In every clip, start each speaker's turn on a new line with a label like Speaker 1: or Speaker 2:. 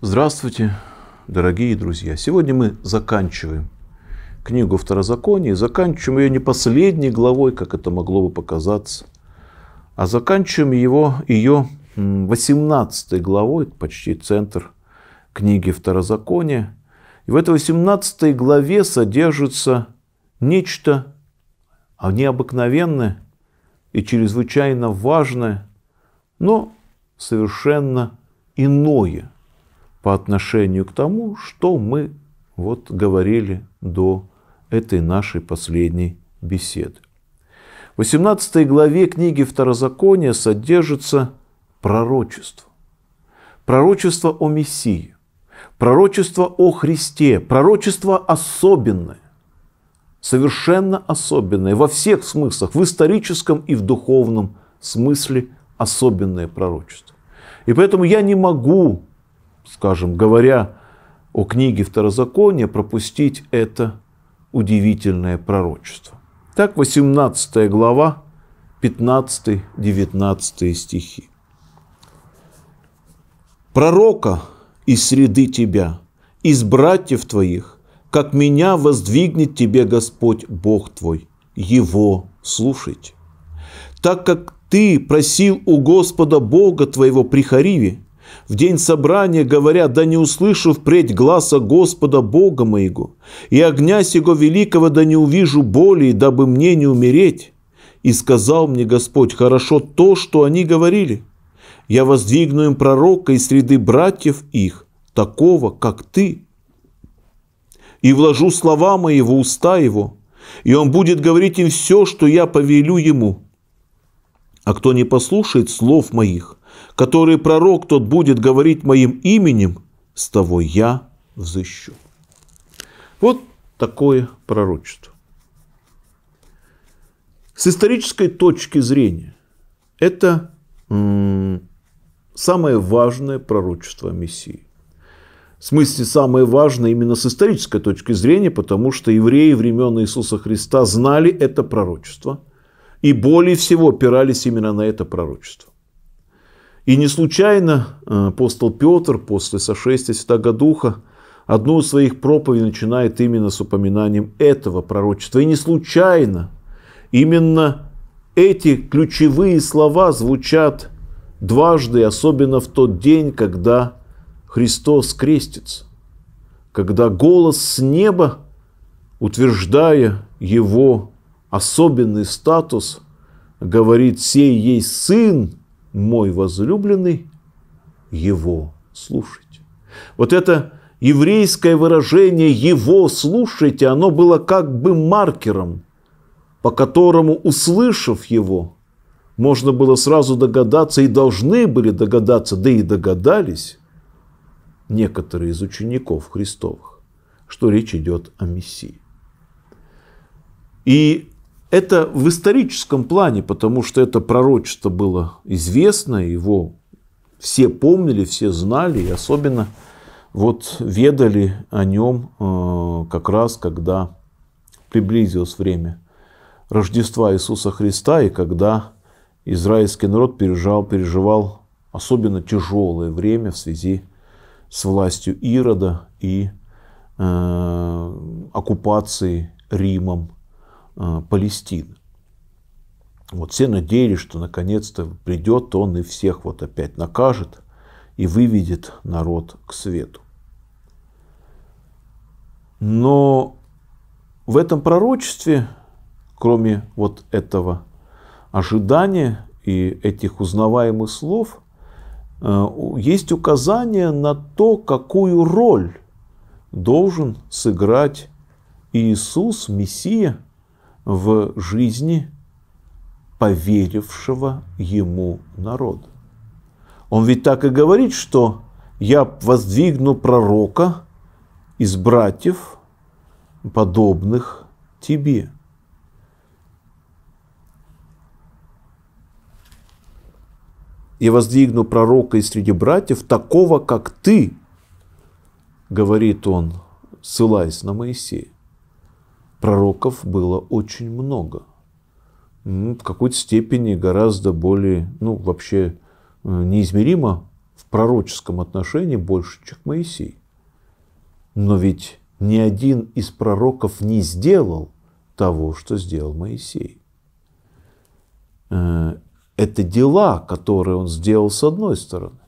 Speaker 1: Здравствуйте, дорогие друзья! Сегодня мы заканчиваем книгу Второзакония, заканчиваем ее не последней главой, как это могло бы показаться, а заканчиваем его, ее 18 главой, почти центр книги Второзакония. И в этой 18 главе содержится нечто а, необыкновенное и чрезвычайно важное, но совершенно иное – по отношению к тому, что мы вот говорили до этой нашей последней беседы. В 18 главе книги Второзакония содержится пророчество. Пророчество о Мессии, пророчество о Христе, пророчество особенное, совершенно особенное во всех смыслах, в историческом и в духовном смысле особенное пророчество. И поэтому я не могу скажем, говоря о книге Второзакония, пропустить это удивительное пророчество. Так, 18 глава, 15-19 стихи. «Пророка из среды тебя, из братьев твоих, как меня воздвигнет тебе Господь Бог твой, его слушайте. Так как ты просил у Господа Бога твоего при Хариве, в день собрания говоря, да не услышу впредь гласа Господа Бога моего, и огня сего великого да не увижу боли, дабы мне не умереть. И сказал мне Господь, хорошо то, что они говорили. Я воздвигну им пророка из среды братьев их, такого, как ты. И вложу слова мои в уста его, и он будет говорить им все, что я повелю ему. А кто не послушает слов моих, который пророк тот будет говорить моим именем, с того я взыщу. Вот такое пророчество. С исторической точки зрения это самое важное пророчество Мессии. В смысле, самое важное именно с исторической точки зрения, потому что евреи времен Иисуса Христа знали это пророчество и более всего опирались именно на это пророчество. И не случайно э, апостол Петр после сошествия Святого Духа одну из своих проповедей начинает именно с упоминанием этого пророчества. И не случайно именно эти ключевые слова звучат дважды, особенно в тот день, когда Христос крестится, когда голос с неба, утверждая его особенный статус, говорит «Сей есть Сын мой возлюбленный, его слушайте. Вот это еврейское выражение «его слушайте», оно было как бы маркером, по которому, услышав его, можно было сразу догадаться, и должны были догадаться, да и догадались некоторые из учеников Христовых, что речь идет о Мессии. И это в историческом плане, потому что это пророчество было известно, его все помнили, все знали, и особенно вот ведали о нем э, как раз, когда приблизилось время Рождества Иисуса Христа, и когда израильский народ переживал, переживал особенно тяжелое время в связи с властью Ирода и э, оккупацией Римом Э, Палестины. Вот все надеялись, что наконец-то придет он и всех вот опять накажет и выведет народ к свету. Но в этом пророчестве, кроме вот этого ожидания и этих узнаваемых слов, э, есть указание на то, какую роль должен сыграть Иисус, Мессия – в жизни поверившего ему народа. Он ведь так и говорит, что я воздвигну пророка из братьев, подобных тебе. Я воздвигну пророка из среди братьев, такого, как ты, говорит он, ссылаясь на Моисея пророков было очень много. Ну, в какой-то степени гораздо более, ну, вообще э, неизмеримо в пророческом отношении больше, чем Моисей. Но ведь ни один из пророков не сделал того, что сделал Моисей. Э, это дела, которые он сделал с одной стороны.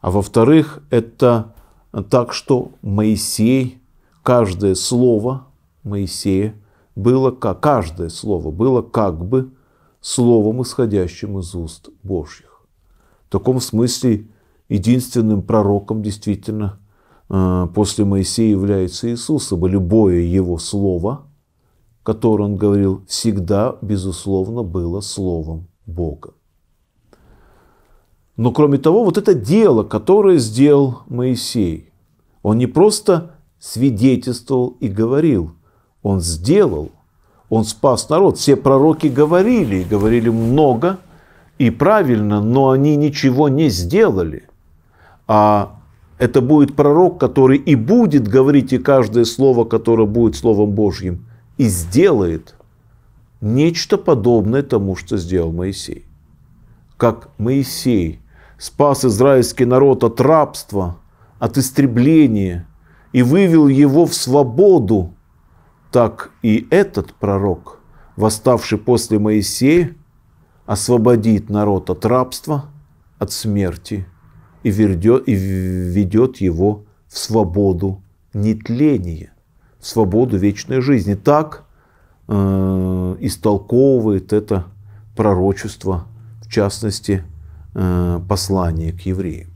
Speaker 1: А во-вторых, это так, что Моисей каждое слово, Моисея было как каждое слово было как бы словом, исходящим из уст Божьих. В таком смысле единственным пророком действительно э, после Моисея является Иисус, ибо любое его слово, которое он говорил, всегда, безусловно, было словом Бога. Но кроме того, вот это дело, которое сделал Моисей, он не просто свидетельствовал и говорил – он сделал, он спас народ. Все пророки говорили, и говорили много и правильно, но они ничего не сделали. А это будет пророк, который и будет говорить, и каждое слово, которое будет Словом Божьим, и сделает нечто подобное тому, что сделал Моисей. Как Моисей спас израильский народ от рабства, от истребления и вывел его в свободу, так и этот пророк, восставший после Моисея, освободит народ от рабства, от смерти и ведет, его в свободу нетления, в свободу вечной жизни. Так э, истолковывает это пророчество, в частности, э, послание к евреям.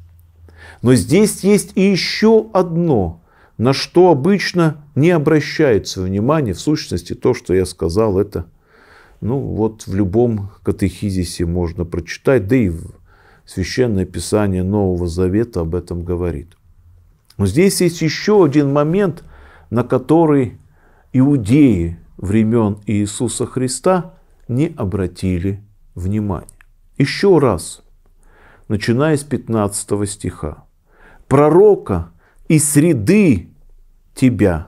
Speaker 1: Но здесь есть и еще одно на что обычно не обращается внимания. В сущности, то, что я сказал, это ну, вот в любом катехизисе можно прочитать, да и Священное Писание Нового Завета об этом говорит. Но здесь есть еще один момент, на который иудеи времен Иисуса Христа не обратили внимания. Еще раз, начиная с 15 стиха. Пророка и среды тебя,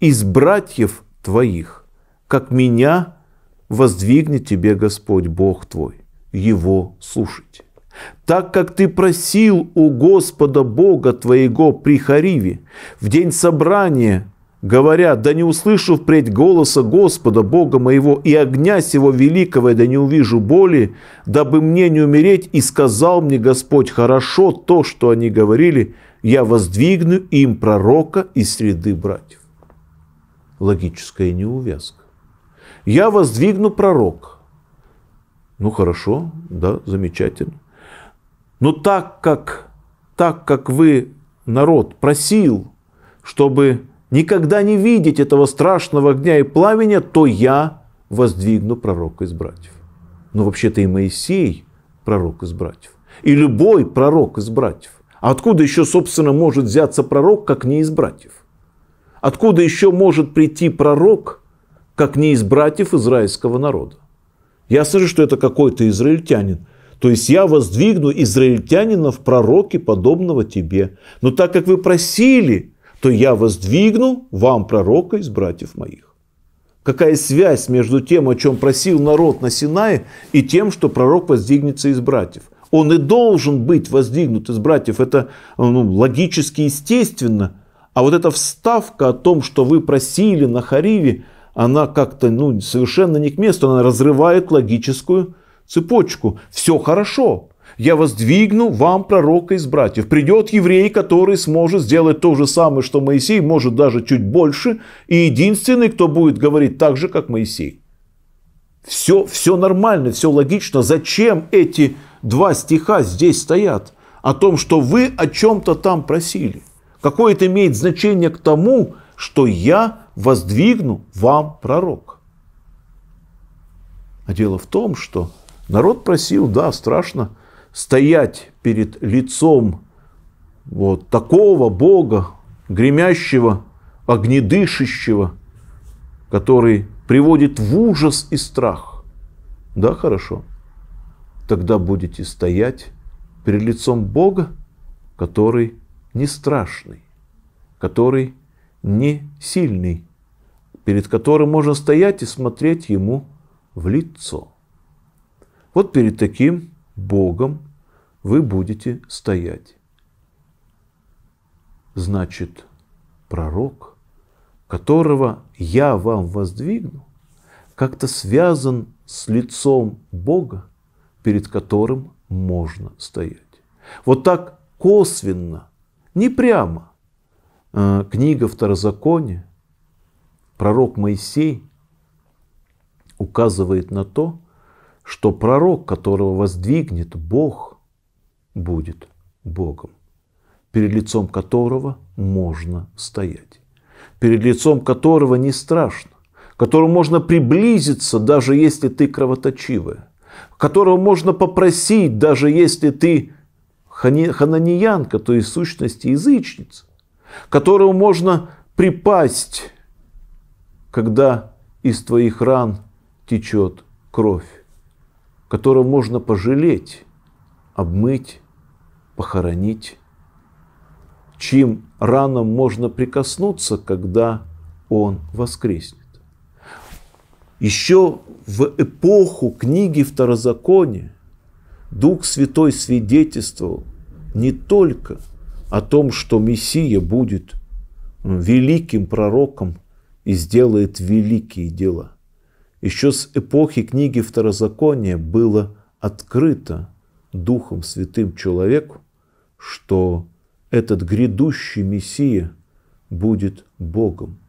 Speaker 1: из братьев твоих, как меня воздвигнет тебе Господь Бог твой, его слушайте. Так как ты просил у Господа Бога твоего при Хариве в день собрания говоря, да не услышу впредь голоса Господа, Бога моего, и огня сего великого, да не увижу боли, дабы мне не умереть, и сказал мне Господь, хорошо то, что они говорили, я воздвигну им пророка из среды братьев. Логическая неувязка. Я воздвигну пророка. Ну хорошо, да, замечательно. Но так как, так как вы, народ, просил, чтобы никогда не видеть этого страшного огня и пламени, то я воздвигну пророка из братьев. Но ну, вообще-то и Моисей пророк из братьев. И любой пророк из братьев откуда еще, собственно, может взяться пророк, как не из братьев? Откуда еще может прийти пророк, как не из братьев израильского народа? Я же, что это какой-то израильтянин. То есть я воздвигну израильтянина в пророке, подобного тебе. Но так как вы просили, то я воздвигну вам пророка из братьев моих. Какая связь между тем, о чем просил народ на Синае, и тем, что пророк воздвигнется из братьев? он и должен быть воздвигнут из братьев. Это ну, логически естественно. А вот эта вставка о том, что вы просили на Хариве, она как-то ну, совершенно не к месту, она разрывает логическую цепочку. Все хорошо, я воздвигну вам пророка из братьев. Придет еврей, который сможет сделать то же самое, что Моисей, может даже чуть больше, и единственный, кто будет говорить так же, как Моисей. Все, все нормально, все логично. Зачем эти два стиха здесь стоят о том, что вы о чем-то там просили. Какое это имеет значение к тому, что я воздвигну вам пророк. А дело в том, что народ просил, да, страшно стоять перед лицом вот такого Бога, гремящего, огнедышащего, который приводит в ужас и страх. Да, хорошо. Тогда будете стоять перед лицом Бога, который не страшный, который не сильный, перед которым можно стоять и смотреть ему в лицо. Вот перед таким Богом вы будете стоять. Значит, пророк, которого я вам воздвигну, как-то связан с лицом Бога, перед которым можно стоять. Вот так косвенно, не прямо, э, книга Второзакония, пророк Моисей указывает на то, что пророк, которого воздвигнет Бог, будет Богом, перед лицом которого можно стоять, перед лицом которого не страшно, которому можно приблизиться, даже если ты кровоточивая, которого можно попросить, даже если ты хананиянка, то есть сущности язычница, которому можно припасть, когда из твоих ран течет кровь, которого можно пожалеть, обмыть, похоронить, чьим ранам можно прикоснуться, когда он воскреснет. Еще в эпоху книги Второзакония Дух Святой свидетельствовал не только о том, что Мессия будет великим пророком и сделает великие дела. Еще с эпохи книги Второзакония было открыто Духом Святым человеку, что этот грядущий Мессия будет Богом.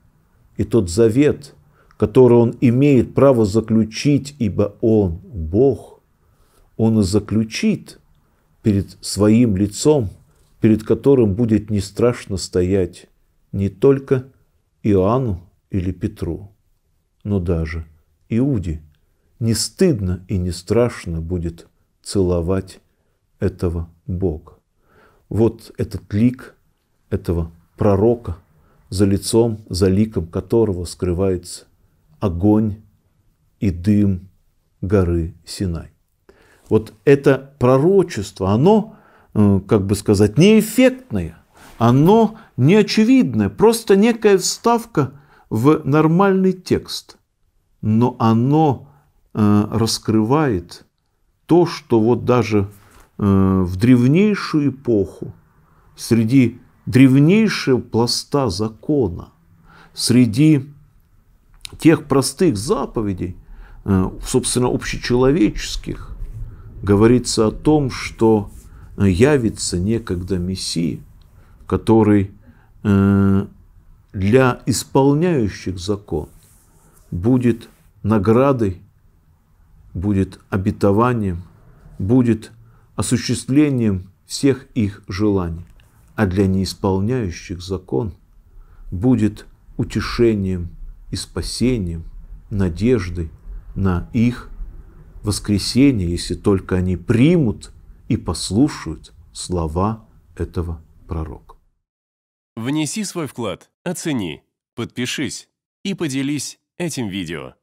Speaker 1: И тот завет – которое он имеет право заключить, ибо он Бог, он и заключит перед своим лицом, перед которым будет не страшно стоять не только Иоанну или Петру, но даже Иуде. Не стыдно и не страшно будет целовать этого Бога. Вот этот лик этого пророка, за лицом, за ликом которого скрывается огонь и дым горы Синай. Вот это пророчество, оно, э, как бы сказать, неэффектное, оно неочевидное, просто некая вставка в нормальный текст. Но оно э, раскрывает то, что вот даже э, в древнейшую эпоху, среди древнейшего пласта закона, среди тех простых заповедей, э, собственно, общечеловеческих, говорится о том, что э, явится некогда Мессия, который э, для исполняющих закон будет наградой, будет обетованием, будет осуществлением всех их желаний, а для неисполняющих закон будет утешением – и спасением, надеждой на их воскресение, если только они примут и послушают слова этого пророка. Внеси свой вклад, оцени, подпишись и поделись этим видео.